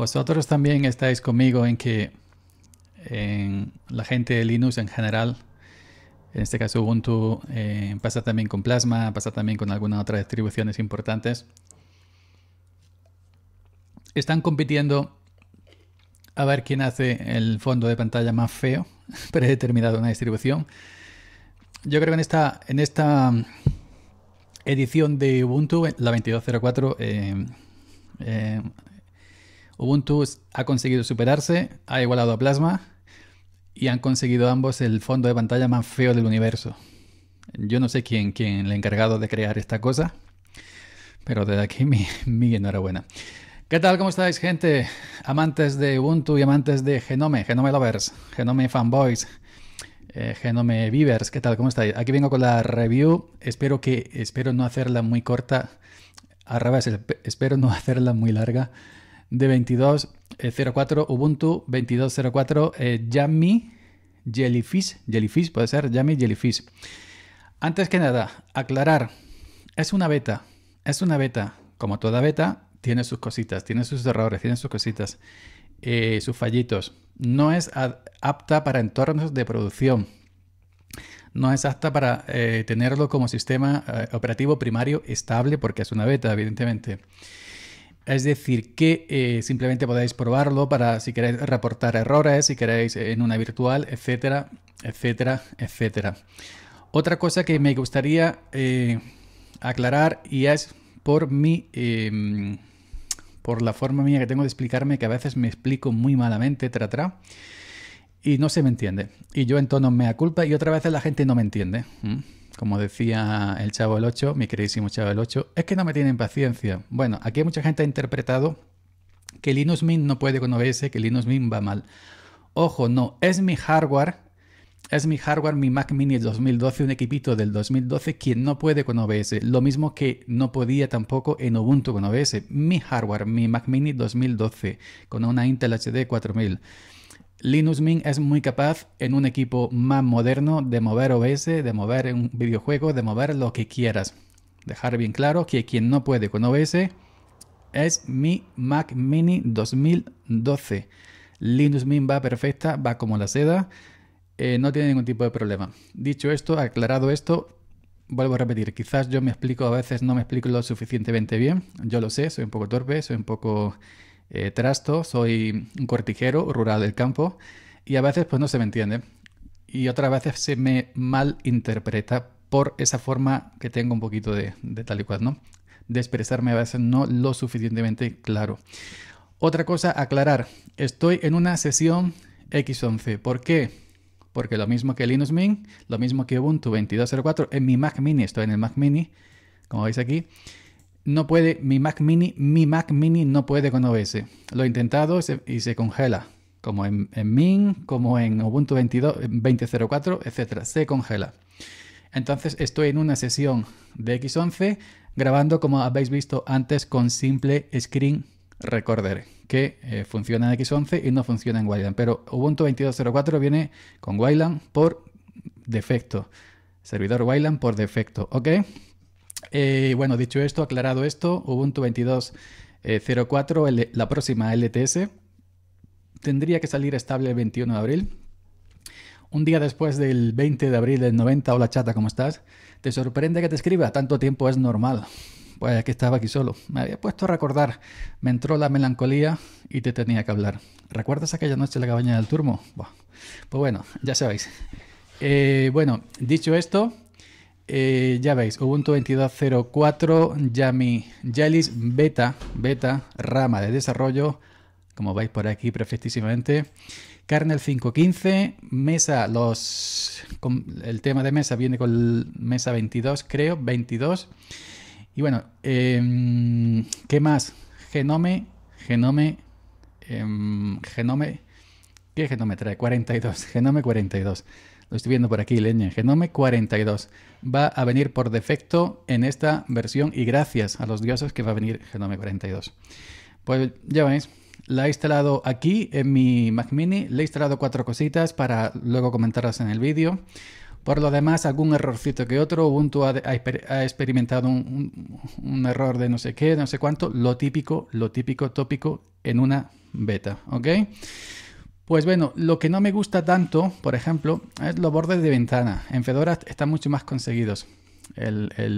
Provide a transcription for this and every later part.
Vosotros también estáis conmigo en que la gente de Linux en general, en este caso Ubuntu, eh, pasa también con Plasma, pasa también con algunas otras distribuciones importantes, están compitiendo a ver quién hace el fondo de pantalla más feo predeterminado en una distribución. Yo creo que en esta, en esta edición de Ubuntu, la 22.04, eh, eh Ubuntu ha conseguido superarse, ha igualado a Plasma y han conseguido ambos el fondo de pantalla más feo del universo. Yo no sé quién, quién ha encargado de crear esta cosa, pero desde aquí mi, enhorabuena. ¿Qué tal? ¿Cómo estáis, gente? Amantes de Ubuntu y amantes de Genome, Genome Lovers, Genome Fanboys, eh, Genome Beavers, ¿Qué tal? ¿Cómo estáis? Aquí vengo con la review. Espero que, espero no hacerla muy corta. Al revés, espero no hacerla muy larga de 22.04, eh, Ubuntu 22.04, eh, Yami Jellyfish, Jellyfish puede ser, Yami Jellyfish. Antes que nada, aclarar, es una beta, es una beta, como toda beta, tiene sus cositas, tiene sus errores, tiene sus cositas, eh, sus fallitos. No es apta para entornos de producción, no es apta para eh, tenerlo como sistema operativo primario estable porque es una beta, evidentemente. Es decir, que eh, simplemente podéis probarlo para si queréis reportar errores, si queréis eh, en una virtual, etcétera, etcétera, etcétera. Otra cosa que me gustaría eh, aclarar y es por mi... Em, por la forma mía que tengo de explicarme, que a veces me explico muy malamente, tra, y no se me entiende. Y yo en tono mea culpa y otra vez la gente no me entiende. Como decía el Chavo del 8, mi queridísimo Chavo del 8, es que no me tienen paciencia. Bueno, aquí mucha gente ha interpretado que Linux Mint no puede con OBS, que Linux Mint va mal. Ojo, no, es mi hardware, es mi hardware, mi Mac Mini 2012, un equipito del 2012 quien no puede con OBS. Lo mismo que no podía tampoco en Ubuntu con OBS. Mi hardware, mi Mac Mini 2012, con una Intel HD 4000. Linux Mint es muy capaz en un equipo más moderno de mover OBS, de mover un videojuego, de mover lo que quieras. Dejar bien claro que quien no puede con OBS es mi Mac Mini 2012. Linux Mint va perfecta, va como la seda, eh, no tiene ningún tipo de problema. Dicho esto, aclarado esto, vuelvo a repetir, quizás yo me explico, a veces no me explico lo suficientemente bien, yo lo sé, soy un poco torpe, soy un poco eh, trasto, soy un cortijero rural del campo y a veces pues no se me entiende y otras veces se me malinterpreta por esa forma que tengo un poquito de, de tal y cual, ¿no? De expresarme a veces no lo suficientemente claro. Otra cosa, aclarar, estoy en una sesión X11. ¿Por qué? Porque lo mismo que Linux Mint, lo mismo que Ubuntu 22.04, en mi Mac Mini, estoy en el Mac Mini, como veis aquí, no puede, mi Mac Mini, mi Mac Mini no puede con OBS. Lo he intentado y se, congela, como en, en Min, como en Ubuntu 20.04, etc. Se congela. Entonces estoy en una sesión de X11 grabando como habéis visto antes con simple screen recorder que eh, funciona en X11 y no funciona en Wayland. Pero Ubuntu 22.04 viene con Wayland por defecto. Servidor Wayland por defecto, ¿ok? Eh, bueno, dicho esto, aclarado esto, Ubuntu 22.04, eh, la próxima LTS, tendría que salir estable el 21 de abril. Un día después del 20 de abril del 90, hola chata, ¿cómo estás? ¿Te sorprende que te escriba? Tanto tiempo es normal. Pues es que estaba aquí solo. Me había puesto a recordar. Me entró la melancolía y te tenía que hablar. ¿Recuerdas aquella noche en la cabaña del turmo? Pues bueno, ya sabéis. Eh, bueno, dicho esto, eh, ya veis, Ubuntu 22.04, Yami Yalis, beta, beta, rama de desarrollo, como veis por aquí perfectísimamente. Kernel 5.15, mesa, los, el tema de mesa viene con mesa 22, creo, 22. Y bueno, em, ¿qué más? Genome, genome, em, genome, ¿qué genome trae? 42, genome 42. Lo estoy viendo por aquí, Leña. Genome 42. Va a venir por defecto en esta versión y gracias a los dioses que va a venir Genome 42. Pues ya veis, la he instalado aquí en mi Mac Mini. Le he instalado cuatro cositas para luego comentarlas en el vídeo. Por lo demás, algún errorcito que otro. Ubuntu ha, experimentado un, error de no sé qué, no sé cuánto. Lo típico, lo típico tópico en una beta. ¿Ok? Pues bueno, lo que no me gusta tanto, por ejemplo, es los bordes de ventana. En Fedora están mucho más conseguidos.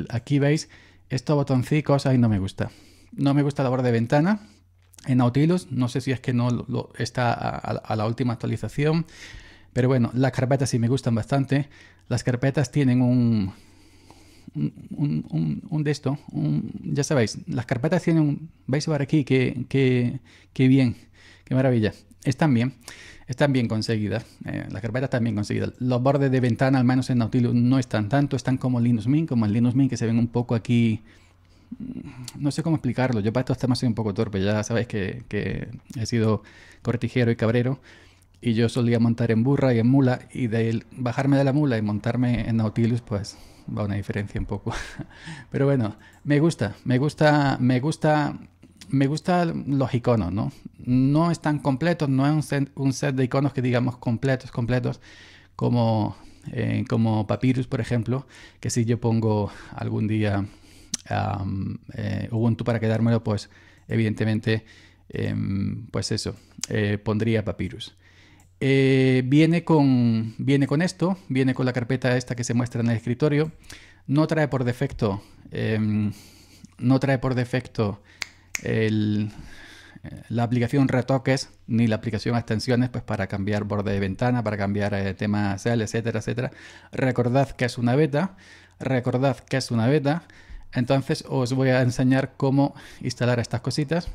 aquí veis estos botoncitos, ahí no me gusta. No me gusta la borda de ventana. En Nautilus, no sé si es que no está a, la última actualización. Pero bueno, las carpetas sí me gustan bastante. Las carpetas tienen un, un, de esto, ya sabéis, las carpetas tienen, vais a ver aquí, Qué bien, qué maravilla están bien, están bien conseguidas, eh, las carpetas están bien conseguidas. Los bordes de ventana, al menos en Nautilus, no están tanto, están como Linux Mint, como en Linux Mint, que se ven un poco aquí, no sé cómo explicarlo, yo para estos temas soy un poco torpe, ya sabéis que, que he sido cortijero y cabrero, y yo solía montar en burra y en mula, y de bajarme de la mula y montarme en Nautilus, pues va una diferencia un poco. Pero bueno, me gusta, me gusta, me gusta me gustan los iconos, ¿no? No están completos, no es un set, de iconos que digamos completos, completos, como, eh, como Papyrus, por ejemplo, que si yo pongo algún día eh, Ubuntu para quedármelo, pues evidentemente, em, pues eso, eh, pondría Papyrus. viene, con, viene con esto, viene con la carpeta esta que se muestra en el escritorio. No trae por defecto, em, no trae por defecto la aplicación retoques ni la aplicación extensiones pues para cambiar borde de ventana, para cambiar temas eh, tema etcétera, etcétera. Recordad que es una beta, recordad que es una beta. Entonces os voy a enseñar cómo instalar estas cositas.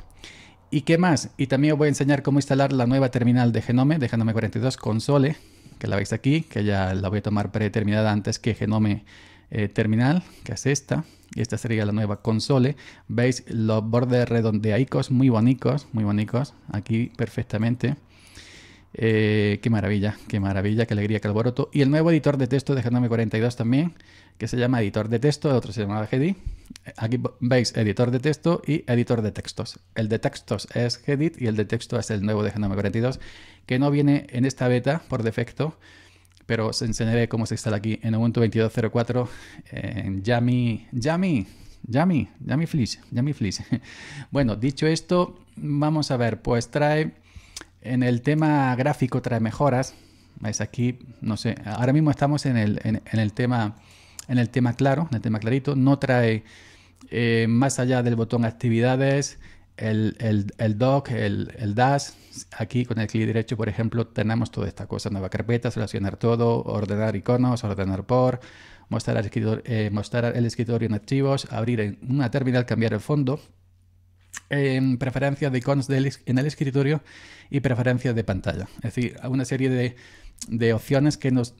¿Y qué más? Y también os voy a enseñar cómo instalar la nueva terminal de Genome, de Genome 42 Console, que la veis aquí, que ya la voy a tomar predeterminada antes que Genome eh, terminal, que es esta. Y esta sería la nueva console. Veis los bordes redondeaicos, muy bonitos, muy bonitos. Aquí perfectamente. Eh, qué maravilla, qué maravilla, qué alegría, qué alboroto. Y el nuevo editor de texto de Genome 42 también, que se llama editor de texto, el otro se llama Gedit. Aquí veis editor de texto y editor de textos. El de textos es Gedit y el de texto es el nuevo de Genome 42, que no viene en esta beta por defecto, pero os enseñaré cómo se instala aquí en Ubuntu 22.04 en eh, Yami, Yami, Yami, Yami Flish, Yami Flish. Bueno, dicho esto, vamos a ver, pues trae, en el tema gráfico trae mejoras, veis aquí, no sé, ahora mismo estamos en el, tema, en el tema claro, en el tema clarito, no trae eh, más allá del botón actividades, el, doc, el, el, DAS. Aquí con el clic derecho, por ejemplo, tenemos toda esta cosa. Nueva carpeta, seleccionar todo, ordenar iconos, ordenar por, mostrar el escritorio, eh, mostrar el escritorio en archivos, abrir en una terminal, cambiar el fondo, en preferencia de iconos en el escritorio y preferencias de pantalla. Es decir, una serie de, opciones que nos,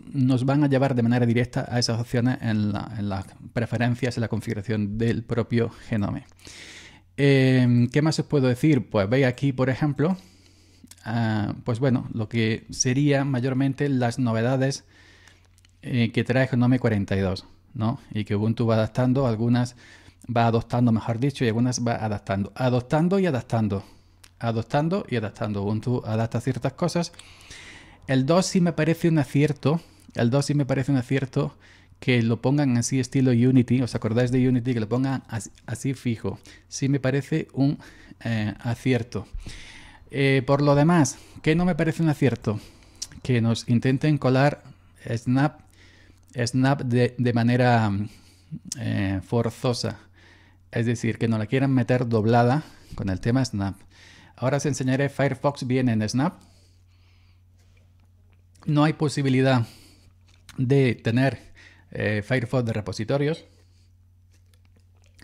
van a llevar de manera directa a esas opciones en, en las preferencias, en la configuración del propio genome. Em, ¿Qué más os puedo decir? Pues veis aquí, por ejemplo, ah, pues bueno, lo que serían mayormente las novedades eh, que trae Gnome 42, ¿no? Y que Ubuntu va adaptando, algunas va adoptando, mejor dicho, y algunas va adaptando, adoptando y adaptando, adoptando y adaptando. Ubuntu adapta ciertas cosas. El 2 sí me parece un acierto, el 2 sí me parece un acierto que lo pongan así estilo Unity, ¿os acordáis de Unity? Que lo pongan así, fijo. Sí me parece un eh, acierto. Eh, por lo demás, que no me parece un acierto? Que nos intenten colar Snap, Snap de, manera eh, forzosa. Es decir, que no la quieran meter doblada con el tema Snap. Ahora os enseñaré Firefox bien en Snap. No hay posibilidad de tener eh, Firefox de repositorios.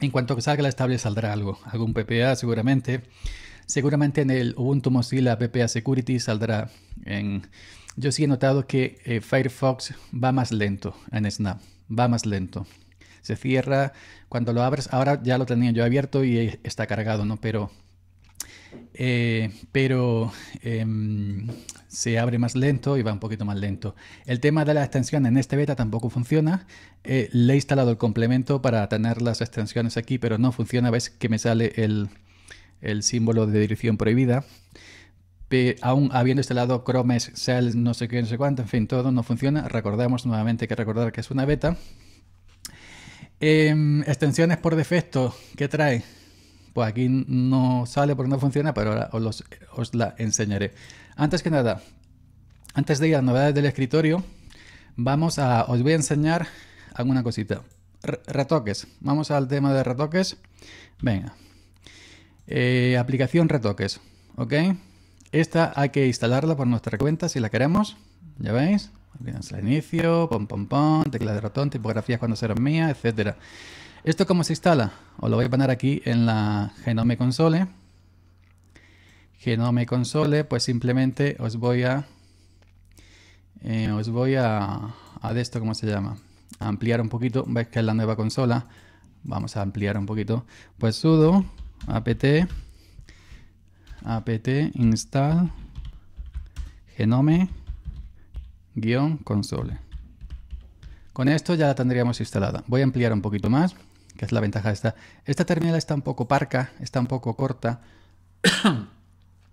En cuanto que salga la estable saldrá algo, algún PPA seguramente. Seguramente en el Ubuntu Mozilla PPA Security saldrá. En... Yo sí he notado que eh, Firefox va más lento en Snap, va más lento. Se cierra cuando lo abres. Ahora ya lo tenía yo abierto y está cargado, ¿no? Pero eh, pero em, se abre más lento y va un poquito más lento. El tema de las extensiones en este beta tampoco funciona. Eh, le he instalado el complemento para tener las extensiones aquí, pero no funciona. Ves que me sale el, símbolo de dirección prohibida. aún habiendo instalado Chrome, Excel, no sé qué, no sé cuánto, en fin, todo no funciona. Recordemos nuevamente que recordar que es una beta. Em, extensiones por defecto, ¿qué trae? pues aquí no sale porque no funciona, pero ahora os, la enseñaré. Antes que nada, antes de ir a novedades del escritorio, vamos a, os voy a enseñar alguna cosita. retoques, vamos al tema de retoques. Venga, eh, aplicación retoques, ¿ok? Esta hay que instalarla por nuestra cuenta si la queremos, ya veis. Al inicio, pom pom pom, tecla de ratón, tipografías cuando serán mía, etcétera. ¿Esto cómo se instala? Os lo voy a poner aquí en la Genome Console. Genome Console, pues simplemente os voy a... Eh, os voy a... A de esto, ¿cómo se llama? A ampliar un poquito. Veis que es la nueva consola. Vamos a ampliar un poquito. Pues sudo apt apt install genome guión console. Con esto ya la tendríamos instalada. Voy a ampliar un poquito más que es la ventaja de esta. Esta terminal está un poco parca, está un poco corta.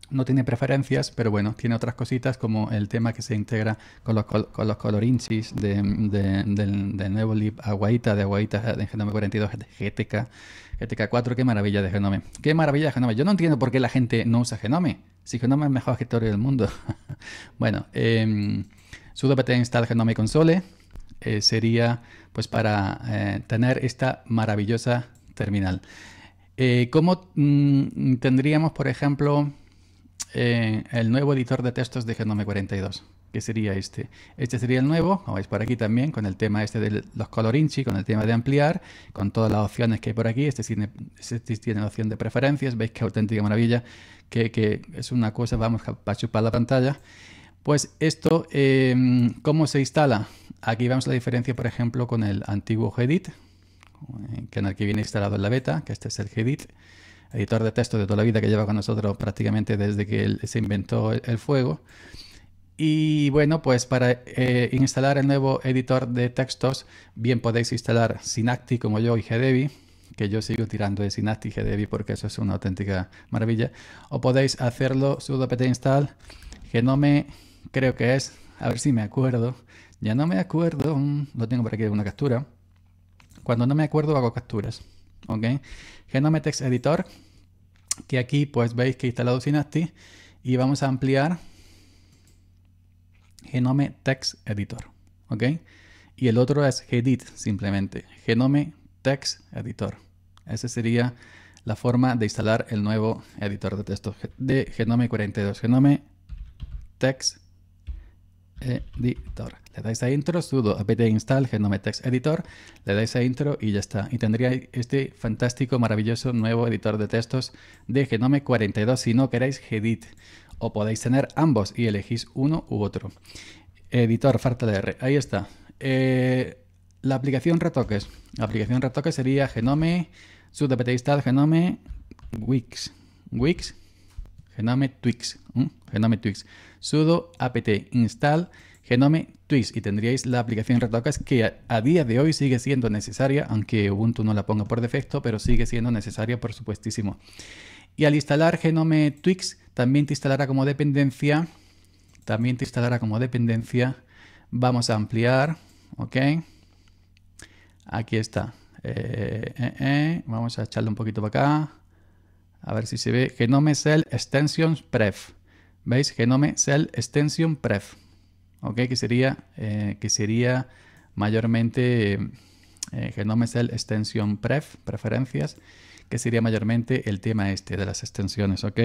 no tiene preferencias, pero bueno, tiene otras cositas como el tema que se integra con los, con los colorinchis de, del, nuevo lib Aguaita, de Aguaita de Genome 42 de GTK, GTK 4, qué maravilla de Genome. Qué maravilla de Genome. Yo no entiendo por qué la gente no usa Genome. Si Genome es el mejor escritorio del mundo. bueno, eh, sudo pt install Genome Console, eh, sería pues para eh, tener esta maravillosa terminal. Eh, ¿Cómo mm, tendríamos, por ejemplo, el nuevo editor de textos de Genome 42? que sería este. Este sería el nuevo, como veis por aquí también, con el tema este de los colorinchi, con el tema de ampliar, con todas las opciones que hay por aquí. Este, este tiene, la opción de preferencias, veis qué auténtica maravilla, que, es una cosa, vamos a chupar la pantalla. Pues esto, ¿cómo se instala? Aquí vemos la diferencia, por ejemplo, con el antiguo Gedit, que en viene instalado en la beta, que este es el Gedit, editor de texto de toda la vida que lleva con nosotros prácticamente desde que se inventó el fuego. Y bueno, pues para eh, instalar el nuevo editor de textos, bien podéis instalar Synacti como yo y Gdebi, que yo sigo tirando de Synacti y porque eso es una auténtica maravilla. O podéis hacerlo sudo apt install que no me creo que es, a ver si me acuerdo, ya no me acuerdo, lo tengo por aquí, una captura. Cuando no me acuerdo hago capturas, ¿ok? Genome Text Editor, que aquí pues veis que he instalado Sinasti y vamos a ampliar Genome Text Editor, ¿ok? Y el otro es Gedit, simplemente, Genome Text Editor. Esa sería la forma de instalar el nuevo editor de texto de Genome 42, Genome Text Editor. Le dais a intro, sudo apt install genome text editor, le dais a intro y ya está. Y tendría este fantástico, maravilloso nuevo editor de textos de genome 42 si no queréis gedit. O podéis tener ambos y elegís uno u otro. Editor, falta de R. Ahí está. Eh, la aplicación retoques. La aplicación retoques sería genome, sudo apt install genome, wix. Wix Genome Twix. Genome Twix. sudo apt install Genome Twix y tendríais la aplicación Retocast que a, día de hoy sigue siendo necesaria, aunque Ubuntu no la ponga por defecto, pero sigue siendo necesaria por supuestísimo. Y al instalar Genome Twix también te instalará como dependencia, también te instalará como dependencia. Vamos a ampliar, ok. Aquí está. Eh, eh, eh, vamos a echarle un poquito para acá a ver si se ve, genome cell extension pref. ¿Veis? Genome cell extension pref. ¿Ok? Que sería, eh, que sería mayormente eh, genome cell extension pref, preferencias, que sería mayormente el tema este de las extensiones. ¿Ok?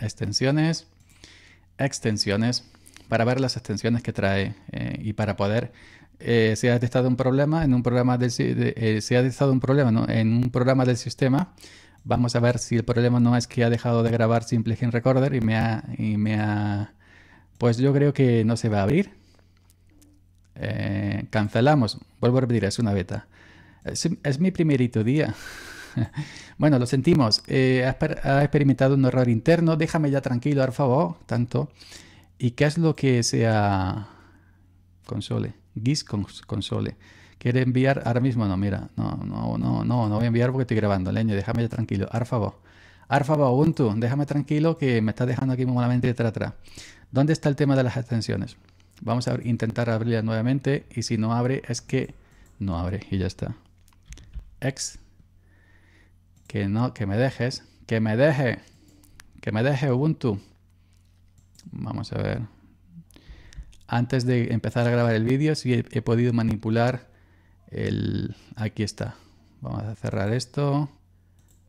Extensiones, extensiones, para ver las extensiones que trae eh, y para poder eh, si ha detectado un problema en un programa de, ha detectado un problema en un programa del sistema Vamos a ver si el problema no es que ha dejado de grabar Simple Gen Recorder y me ha... Y me ha... Pues yo creo que no se va a abrir. Eh, cancelamos. Vuelvo a repetir, es una beta. Es, mi primerito día. bueno, lo sentimos. Eh, ha, experimentado un error interno. Déjame ya tranquilo, por favor. Tanto. ¿Y qué es lo que sea console? GIS console. ¿Quiere enviar? Ahora mismo no, mira. No, no, no, no, voy a enviar porque estoy grabando, leño. Déjame ya tranquilo. Arfavo. Arfavo Ubuntu, déjame tranquilo que me está dejando aquí muy malamente detrás atrás. ¿Dónde está el tema de las extensiones? Vamos a intentar abrirla nuevamente y si no abre es que no abre y ya está. Ex. Que no, que me dejes. Que me deje. Que me deje Ubuntu. Vamos a ver. Antes de empezar a grabar el vídeo, si he podido manipular el... Aquí está. Vamos a cerrar esto.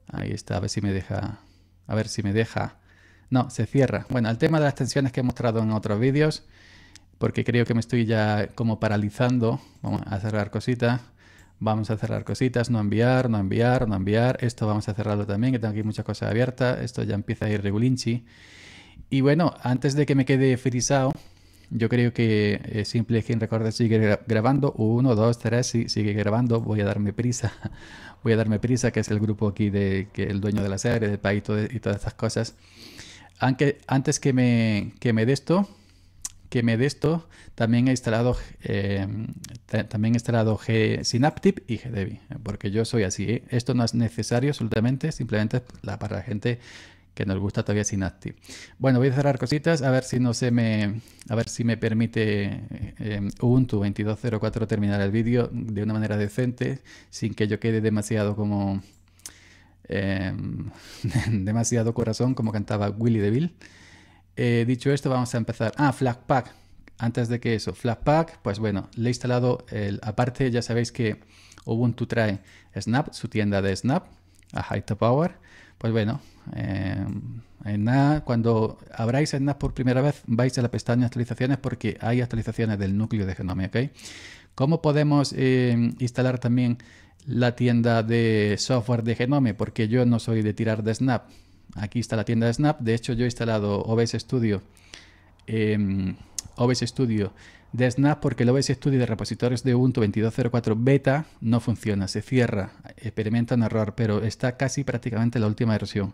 Ahí está, a ver si me deja... A ver si me deja... No, se cierra. Bueno, el tema de las tensiones que he mostrado en otros vídeos, porque creo que me estoy ya como paralizando. Vamos a cerrar cositas. Vamos a cerrar cositas, no enviar, no enviar, no enviar. Esto vamos a cerrarlo también, que tengo aquí muchas cosas abiertas. Esto ya empieza a ir regulinchi. Y bueno, antes de que me quede frisado, yo creo que es eh, simple quien recuerda sigue grabando. Uno, dos, tres, sigue grabando. Voy a darme prisa. Voy a darme prisa, que es el grupo aquí de el dueño de la serie, del país y todas estas cosas. Aunque antes que me, que me de esto, que me esto, también he instalado, eh, también he instalado G Synaptic y GDB, porque yo soy así. ¿eh? Esto no es necesario absolutamente, simplemente para la gente que nos gusta todavía sin Synaptic. Bueno, voy a cerrar cositas a ver si no se me a ver si me permite eh, Ubuntu 22.04 terminar el vídeo de una manera decente sin que yo quede demasiado como em, demasiado corazón como cantaba Willy DeVille. Eh, dicho esto, vamos a empezar. Ah, Flashpack. Antes de que eso, Flatpak, pues bueno, le he instalado el aparte, ya sabéis que Ubuntu trae Snap, su tienda de Snap, a High Power pues bueno, eh, nada, cuando abráis en por primera vez, vais a la pestaña actualizaciones porque hay actualizaciones del núcleo de Genome, ¿ok? ¿Cómo podemos eh, instalar también la tienda de software de Genome? Porque yo no soy de tirar de Snap. Aquí está la tienda de Snap. De hecho, yo he instalado OBS Studio. Eh, OBS Studio de Snap porque el OBS Studio de repositorios de Ubuntu 22.04 beta no funciona, se cierra, experimenta un error, pero está casi prácticamente la última versión.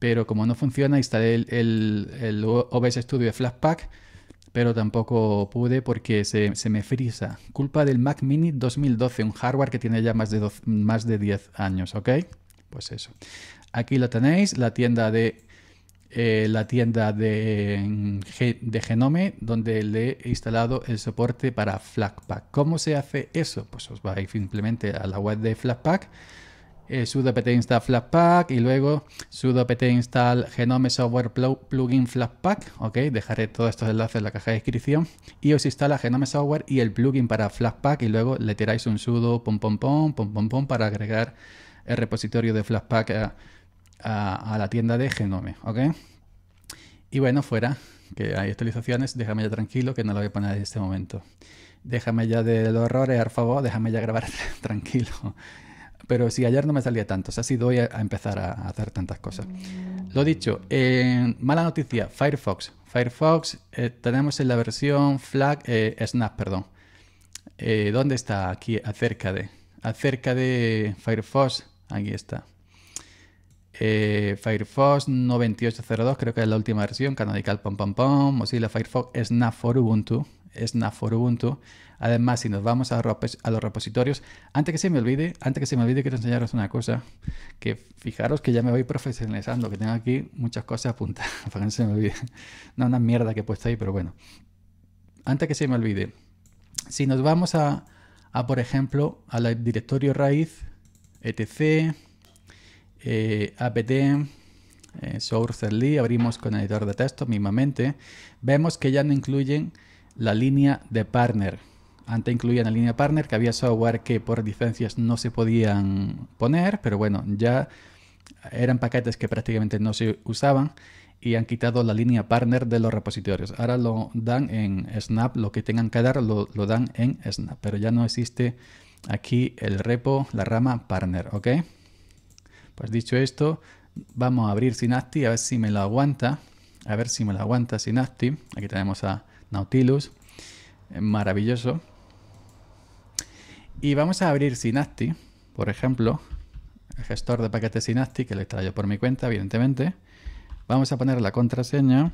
Pero como no funciona, instalé el, el, el OBS Studio de flashpack, pero tampoco pude porque se, se, me frisa. Culpa del Mac Mini 2012, un hardware que tiene ya más de, más de 10 años, ¿ok? Pues eso. Aquí lo tenéis, la tienda de eh, la tienda de, de, Genome, donde le he instalado el soporte para Flatpak. ¿Cómo se hace eso? Pues os vais simplemente a la web de Flatpak, eh, sudo apt install Flatpak y luego sudo apt install Genome Software Plugin Flatpak. Ok, dejaré todos estos enlaces en la caja de descripción. Y os instala Genome Software y el plugin para Flatpak y luego le tiráis un sudo pom pom pom pom pom pom para agregar el repositorio de Flatpak. a a, la tienda de Genome, ¿ok? Y bueno, fuera, que hay actualizaciones, déjame ya tranquilo, que no lo voy a poner en este momento. Déjame ya de los errores, por favor, déjame ya grabar tranquilo. Pero si ayer no me salía tanto, o sea, doy a, empezar a, hacer tantas cosas. Lo dicho, mala noticia, Firefox. Firefox eh, tenemos en la versión flag, eh, Snap, perdón. Eh, ¿Dónde está? Aquí, acerca de. Acerca de Firefox, aquí está. Eh, Firefox 9802, creo que es la última versión, Canonical Pom Pom Pom, Mozilla Firefox, Snap for Ubuntu, es Snap for Ubuntu. Además, si nos vamos a, a, los repositorios, antes que se me olvide, antes que se me olvide quiero enseñaros una cosa, que fijaros que ya me voy profesionalizando, que tengo aquí muchas cosas apuntadas, que no se me una mierda que he puesto ahí, pero bueno. Antes que se me olvide, si nos vamos a, a por ejemplo, al directorio raíz, etc, eh, apt eh, source.ly, abrimos con editor de texto mismamente, vemos que ya no incluyen la línea de partner. Antes incluían la línea partner, que había software que por diferencias no se podían poner, pero bueno, ya eran paquetes que prácticamente no se usaban y han quitado la línea partner de los repositorios. Ahora lo dan en Snap, lo que tengan que dar lo dan en Snap, pero ya no existe aquí el repo, la rama partner, ¿ok? Pues dicho esto, vamos a abrir Synapti a ver si me lo aguanta. A ver si me lo aguanta Synapti. Aquí tenemos a Nautilus. Maravilloso. Y vamos a abrir Synapti, por ejemplo, el gestor de paquetes Synapti que lo traído por mi cuenta, evidentemente. Vamos a poner la contraseña.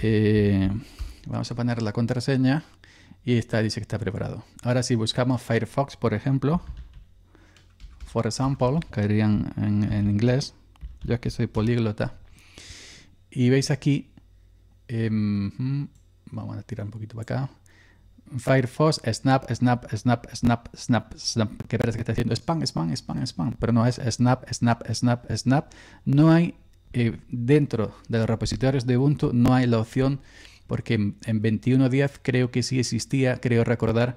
Eh, vamos a poner la contraseña y está, dice que está preparado. Ahora si buscamos Firefox, por ejemplo, for example, caerían en, inglés, ya que soy políglota. Y veis aquí, em, vamos a tirar un poquito para acá. Firefox, snap, snap, snap, snap, snap, snap, que parece que está haciendo spam, spam, spam, spam, pero no es snap, snap, snap, snap. No hay, eh, dentro de los repositorios de Ubuntu, no hay la opción, porque en 21.10 creo que sí existía, creo recordar,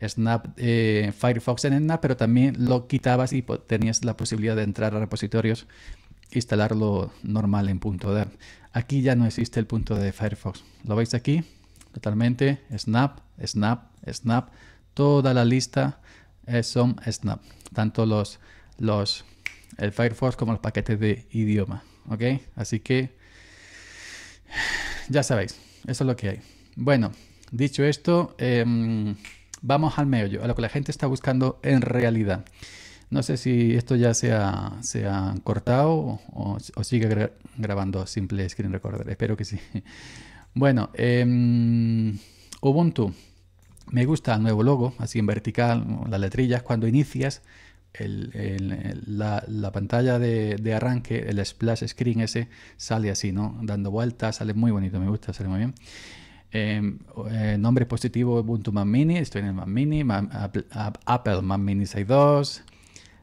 Snap, eh, Firefox en Snap, pero también lo quitabas y tenías la posibilidad de entrar a repositorios instalarlo normal en punto de. Aquí ya no existe el punto de Firefox. Lo veis aquí, totalmente, Snap, Snap, Snap. Toda la lista son Snap, tanto los, los, el Firefox como los paquetes de idioma. ¿Ok? Así que ya sabéis, eso es lo que hay. Bueno, dicho esto, em, vamos al meollo, a lo que la gente está buscando en realidad. No sé si esto ya se ha, cortado o, sigue grabando simple screen recorder. Espero que sí. Bueno, em, Ubuntu. Me gusta el nuevo logo, así en vertical, las letrillas. Cuando inicias la, pantalla de, de, arranque, el splash screen ese, sale así, ¿no? Dando vueltas, sale muy bonito, me gusta, sale muy bien. Em, eh, nombre positivo Ubuntu Mac Mini, estoy en el Mac Mini, Apple, Apple Mini 6.2,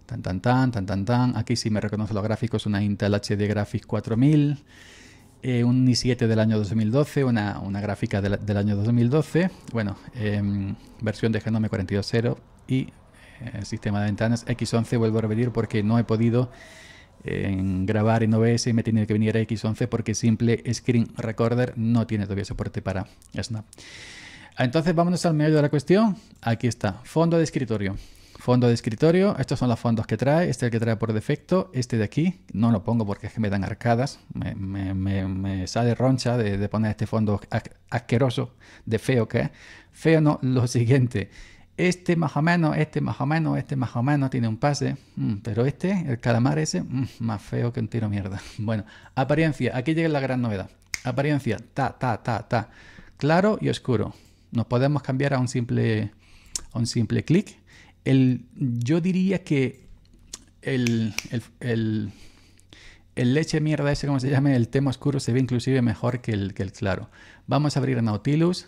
tan tan tan, tan tan tan, aquí sí me reconoce los gráficos, una Intel HD Graphics 4000, eh, un i7 del año 2012, una, gráfica del año 2012, bueno, em, versión de Genome 42.0 y eh, sistema de ventanas X11, vuelvo a repetir porque no he podido en grabar en OBS y me tiene que venir a X11 porque simple Screen Recorder no tiene todavía soporte para Snap. Ah, entonces vámonos al medio de la cuestión. Aquí está, fondo de escritorio. Fondo de escritorio, estos son los fondos que trae, este es el que trae por defecto, este de aquí, no lo pongo porque es que me dan arcadas, me, sale roncha de, de, poner este fondo asqueroso, de feo que es. Feo no, lo siguiente, este más o menos, este más o menos, este más o menos tiene un pase, mm, pero este, el calamar ese, mm, más feo que un tiro mierda. Bueno, apariencia, aquí llega la gran novedad. Apariencia, ta, ta, ta, ta. Claro y oscuro. Nos podemos cambiar a un simple, un simple clic. yo diría que el, el, leche mierda ese, como se llame, el tema oscuro se ve inclusive mejor que el, que el claro. Vamos a abrir Nautilus.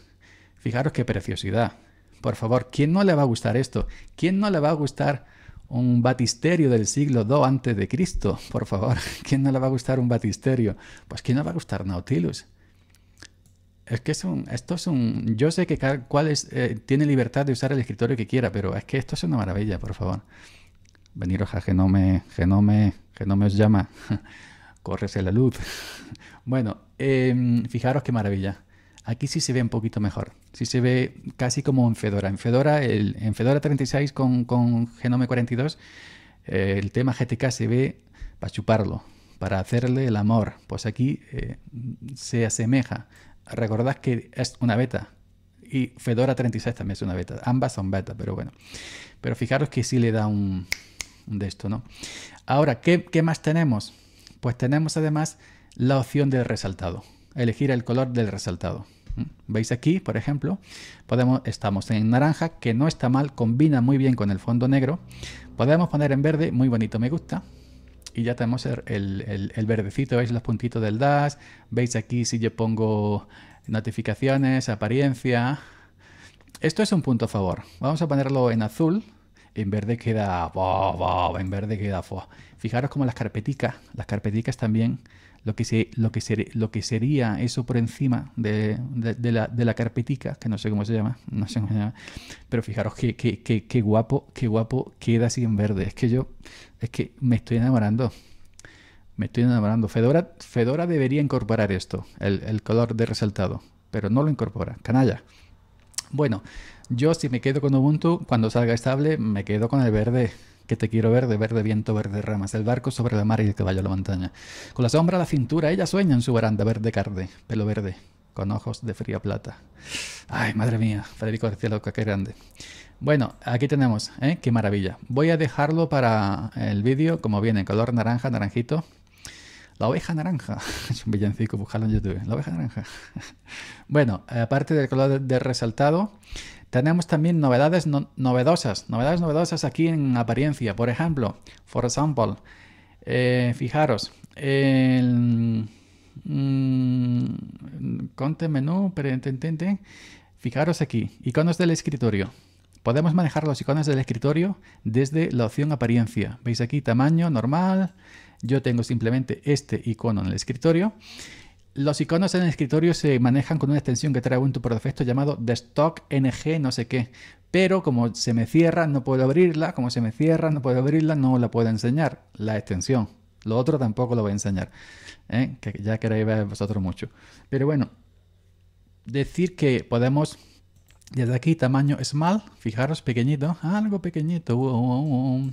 Fijaros qué preciosidad por favor, ¿quién no le va a gustar esto? ¿Quién no le va a gustar un batisterio del siglo II antes de Cristo? Por favor, ¿quién no le va a gustar un batisterio? Pues ¿quién no va a gustar Nautilus? Es que es un, esto es un... Yo sé que cada cual eh, tiene libertad de usar el escritorio que quiera, pero es que esto es una maravilla, por favor. Veniros a Genome, Genome, Genome os llama. Córrese la luz. bueno, em, fijaros qué maravilla. Aquí sí se ve un poquito mejor. Sí se ve casi como en Fedora. En Fedora, en Fedora 36 con, Genome 42, eh, el tema GTK se ve para chuparlo, para hacerle el amor. Pues aquí eh, se asemeja. Recordad que es una beta. Y Fedora 36 también es una beta. Ambas son beta, pero bueno. Pero fijaros que sí le da un, de esto, ¿no? Ahora, ¿qué, ¿qué más tenemos? Pues tenemos además la opción del resaltado elegir el color del resaltado. ¿Mm? ¿Veis aquí, por ejemplo? Podemos, estamos en naranja, que no está mal, combina muy bien con el fondo negro. Podemos poner en verde, muy bonito, me gusta. Y ya tenemos el, el, el verdecito, veis los puntitos del dash. Veis aquí si yo pongo notificaciones, apariencia. Esto es un punto a favor. Vamos a ponerlo en azul. En verde queda... wow en verde queda... wow Fijaros como las carpeticas, las carpeticas también lo que, lo, que sería eso por encima de, la, de, la, carpetica, que no sé cómo se llama, no sé cómo se llama, pero fijaros qué, qué, guapo, qué guapo queda así en verde. Es que yo, es que me estoy enamorando. Me estoy enamorando. Fedora, Fedora debería incorporar esto, el, el color de resaltado, pero no lo incorpora. Canalla. Bueno, yo si me quedo con Ubuntu, cuando salga estable, me quedo con el verde que te quiero verde, verde viento, verde ramas, el barco sobre la mar y el caballo a la montaña. Con la sombra a la cintura, ella sueña en su baranda, verde carne, pelo verde, con ojos de fría plata. Ay, madre mía, Federico García Loca, qué grande. Bueno, aquí tenemos, ¿eh? qué maravilla. Voy a dejarlo para el vídeo, como viene, color naranja, naranjito. La oveja naranja. Es un villancico, buscarlo en YouTube. La oveja naranja. Bueno, aparte del color de resaltado, tenemos también novedades novedosas. Novedades novedosas aquí en apariencia. Por ejemplo, for example, eh, fijaros, el mm, conte menú, fijaros aquí, iconos del escritorio. Podemos manejar los iconos del escritorio desde la opción apariencia. Veis aquí tamaño normal, yo tengo simplemente este icono en el escritorio. Los iconos en el escritorio se manejan con una extensión que trae Ubuntu por defecto llamado Stock NG no sé qué. Pero como se me cierra, no puedo abrirla. Como se me cierra, no puedo abrirla, no la puedo enseñar. La extensión. Lo otro tampoco lo voy a enseñar. ¿eh? Que ya queréis ver vosotros mucho. Pero bueno, decir que podemos desde aquí tamaño small, fijaros pequeñito, algo pequeñito uh, uh, uh,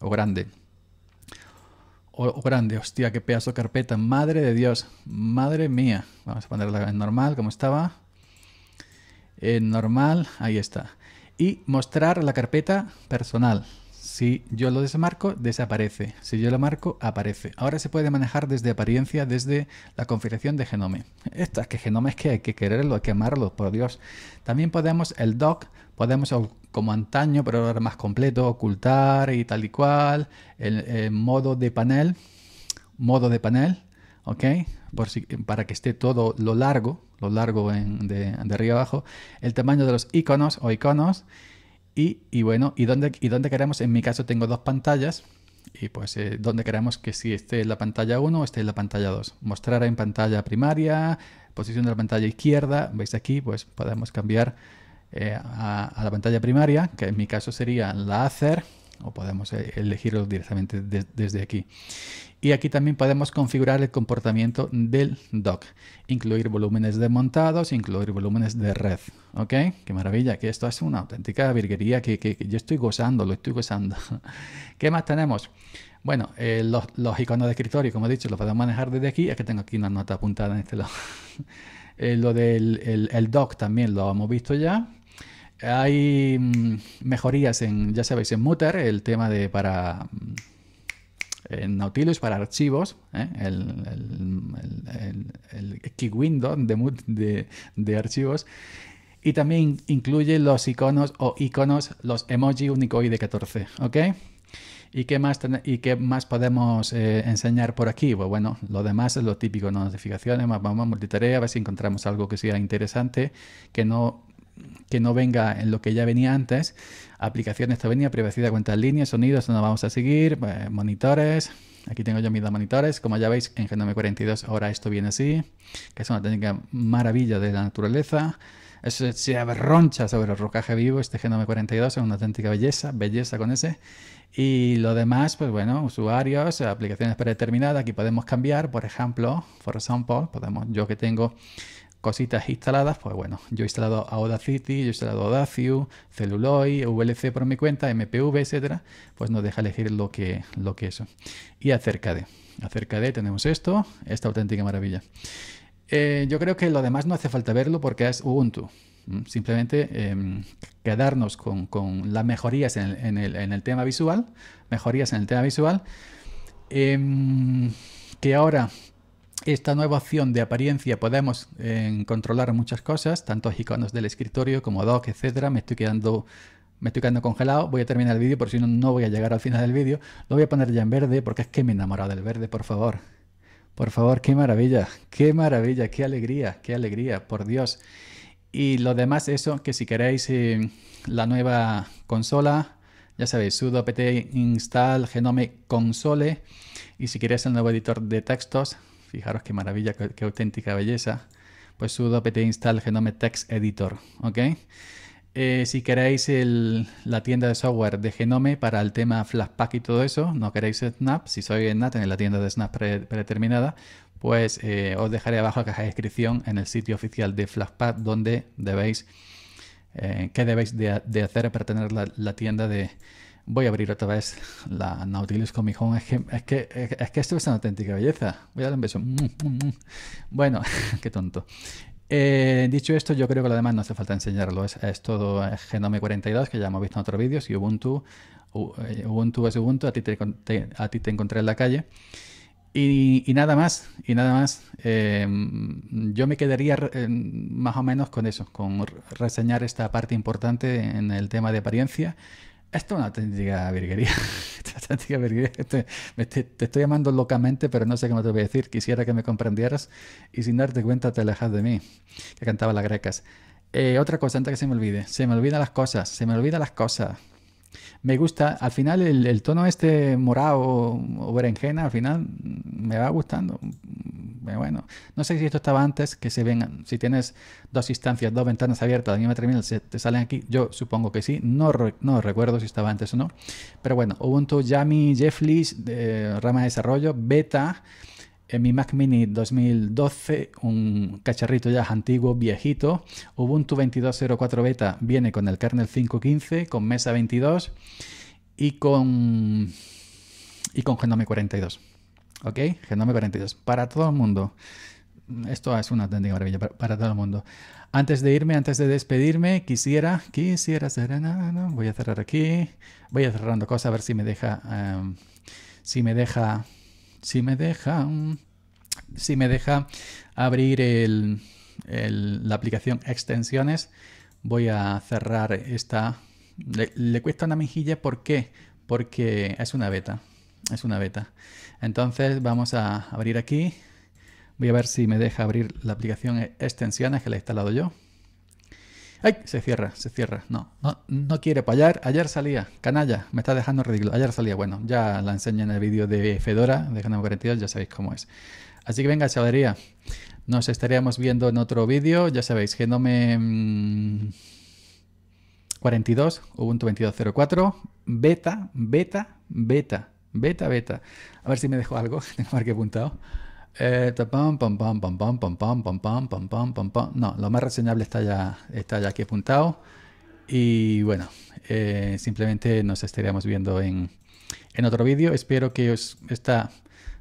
o grande o grande, hostia, qué pedazo carpeta, madre de Dios, madre mía. Vamos a ponerla en normal, como estaba. En normal, ahí está. Y mostrar la carpeta personal. Si yo lo desmarco, desaparece. Si yo lo marco, aparece. Ahora se puede manejar desde apariencia, desde la configuración de genome. Esto es que genome es que hay que quererlo, hay que amarlo, por Dios. También podemos, el doc, podemos como antaño, pero ahora más completo, ocultar y tal y cual, el, eh, modo de panel, modo de panel, ¿ok? Por para que esté todo lo largo, lo largo de, de arriba abajo, el tamaño de los iconos o iconos, y, bueno, ¿y dónde, queremos? En mi caso tengo dos pantallas y pues eh, donde queremos que si esté la pantalla 1 o esté en la pantalla 2. Mostrar en pantalla primaria, posición de la pantalla izquierda, veis aquí, pues podemos cambiar eh, a, a, la pantalla primaria, que en mi caso sería la hacer, o podemos eh, elegirlo directamente desde aquí. Y aquí también podemos configurar el comportamiento del dock, incluir volúmenes desmontados, incluir volúmenes de red. ¿Ok? Qué maravilla, que esto es una auténtica virguería que, yo estoy gozando, lo estoy gozando. ¿Qué más tenemos? Bueno, eh, los, iconos de escritorio, como he dicho, los podemos manejar desde aquí. Es que tengo aquí una nota apuntada en este lado. Eh, lo del el, dock también lo hemos visto ya. Hay mm, mejorías en, ya sabéis, en Mutter, el tema de para mm, en Nautilus para archivos, ¿eh? el, el, key window de, archivos. Y también incluye los iconos o iconos, los emoji Unicode 14. ¿Ok? ¿Y qué más, y qué más podemos eh, enseñar por aquí? Pues bueno, lo demás es lo típico, ¿no? notificaciones, más vamos a multitarea, a ver si encontramos algo que sea interesante, que no que no venga en lo que ya venía antes. Aplicaciones, esto venía, privacidad, cuentas en línea, sonidos, no vamos a seguir, eh, monitores. Aquí tengo yo mis dos monitores. Como ya veis, en Genome 42 ahora esto viene así, que es una técnica maravilla de la naturaleza. Eso se abroncha sobre el rocaje vivo, este Genome 42 es una auténtica belleza, belleza con ese. Y lo demás, pues bueno, usuarios, aplicaciones predeterminadas, aquí podemos cambiar, por ejemplo, por example, podemos, yo que tengo cositas instaladas, pues bueno, yo he instalado Audacity, yo he instalado Audacio, Celluloid, VLC por mi cuenta, MPV, etcétera, pues nos deja elegir lo que, lo que eso. Y acerca de, acerca de tenemos esto, esta auténtica maravilla. Eh, yo creo que lo demás no hace falta verlo porque es Ubuntu. Simplemente em, quedarnos con, las mejorías en el, tema visual, mejorías en el tema visual, em, que ahora esta nueva opción de apariencia podemos eh, controlar muchas cosas, tanto iconos del escritorio como doc, etcétera. Me estoy quedando me estoy quedando congelado, voy a terminar el vídeo por si no, no voy a llegar al final del vídeo. Lo voy a poner ya en verde porque es que me he enamorado del verde, por favor. Por favor, qué maravilla, qué maravilla, qué alegría, qué alegría, por Dios. Y lo demás, eso, que si queréis eh, la nueva consola, ya sabéis, sudo apt install genome console. Y si queréis el nuevo editor de textos, fijaros qué maravilla, qué, auténtica belleza, pues sudo apt install genome text editor, ¿ok? Eh, si queréis la tienda de software de Genome para el tema Flashpack y todo eso, no queréis Snap, si sois NAT en la tienda de Snap predeterminada, pues eh, os dejaré abajo la caja de descripción en el sitio oficial de Flashpack donde debéis, eh, qué debéis de, hacer para tener la tienda de, Voy a abrir otra vez la Nautilus mi Home. Es que, es que, esto es una auténtica belleza. Voy a darle un beso. Mm, mm, mm. Bueno, qué tonto. Eh, dicho esto, yo creo que lo demás no hace falta enseñarlo. Es, todo Genome 42, que ya hemos visto en otros vídeos, y Ubuntu. Eh, Ubuntu es Ubuntu, a ti te, encontré en la calle. Y, nada más, y nada más. Eh, yo me quedaría más o menos con eso, con reseñar esta parte importante en el tema de apariencia, esto es una auténtica virguería. auténtica Te, estoy llamando locamente, pero no sé qué me te voy a decir. Quisiera que me comprendieras y sin darte cuenta te alejas de mí. Que cantaba las grecas. Eh, otra cosa antes que se me olvide. Se me olvidan las cosas. Se me olvidan las cosas me gusta. Al final, el, tono este morado o berenjena, al final me va gustando. Bueno, no sé si esto estaba antes, que se vengan. si tienes dos instancias, dos ventanas abiertas, mí me termina, se, te salen aquí. Yo supongo que sí, no, no recuerdo si estaba antes o no. Pero bueno, Ubuntu, Yami, Jefflish, de, rama de desarrollo, beta en mi Mac Mini 2012, un cacharrito ya antiguo, viejito. Ubuntu 22.04 beta viene con el kernel 5.15, con Mesa 22 y con, y con Genome 42. ¿Ok? Genome 42. Para todo el mundo. Esto es una auténtica maravilla para, todo el mundo. Antes de irme, antes de despedirme, quisiera, quisiera hacer... Voy a cerrar aquí. Voy a cerrando cosas a ver si me deja... Eh, si me deja si me deja. Si me deja abrir la aplicación extensiones, voy a cerrar esta. Le, cuesta una mejilla, ¿por qué? Porque es una beta. Es una beta. Entonces vamos a abrir aquí. Voy a ver si me deja abrir la aplicación extensiones que la he instalado yo. ¡Ay! Se cierra, se cierra. No, no, quiere. payar, ayer, salía. Canalla, me está dejando ridículo. Ayer salía. Bueno, ya la enseña en el vídeo de Fedora, de Genome 42, ya sabéis cómo es. Así que venga, chavalería. Nos estaríamos viendo en otro vídeo. Ya sabéis, genome 42, mm, Ubuntu 22.04, beta, beta, beta, beta, beta. A ver si me dejo algo, tengo que apuntado. No, lo más reseñable está ya, está ya aquí apuntado. Y bueno, simplemente nos estaríamos viendo en, en otro vídeo. Espero que os esta,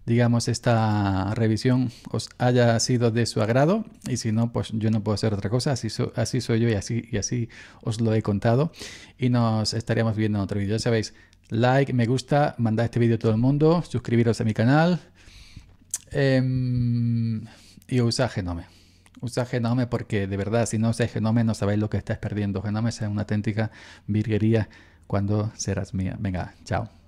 digamos, esta revisión os haya sido de su agrado. Y si no, pues yo no puedo hacer otra cosa. Así, así soy yo y así, y así os lo he contado. Y nos estaríamos viendo en otro vídeo. Ya sabéis, like, me gusta, mandad este vídeo a todo el mundo, suscribiros a mi canal Em, y usa Genome. Usa Genome porque de verdad, si no usas Genome, no sabéis lo que estás perdiendo. Genome es una auténtica virguería cuando serás mía. Venga, chao.